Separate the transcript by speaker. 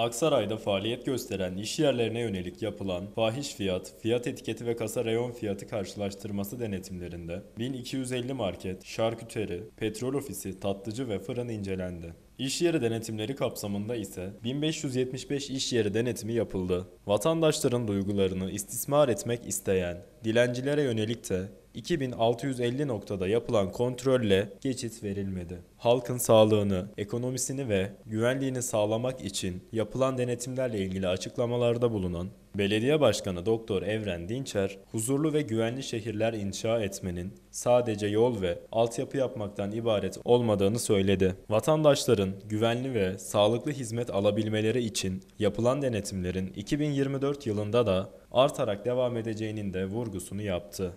Speaker 1: Aksaray'da faaliyet gösteren iş yerlerine yönelik yapılan fahiş fiyat, fiyat etiketi ve kasa reyon fiyatı karşılaştırması denetimlerinde 1250 market, şarküteri, petrol ofisi, tatlıcı ve fırın incelendi. İş yeri denetimleri kapsamında ise 1575 iş yeri denetimi yapıldı. Vatandaşların duygularını istismar etmek isteyen, dilencilere yönelik de 2650 noktada yapılan kontrolle geçit verilmedi. Halkın sağlığını, ekonomisini ve güvenliğini sağlamak için yapılan denetimlerle ilgili açıklamalarda bulunan Belediye Başkanı Doktor Evren Dinçer, huzurlu ve güvenli şehirler inşa etmenin sadece yol ve altyapı yapmaktan ibaret olmadığını söyledi. Vatandaşların güvenli ve sağlıklı hizmet alabilmeleri için yapılan denetimlerin 2024 yılında da artarak devam edeceğinin de vurgusunu yaptı.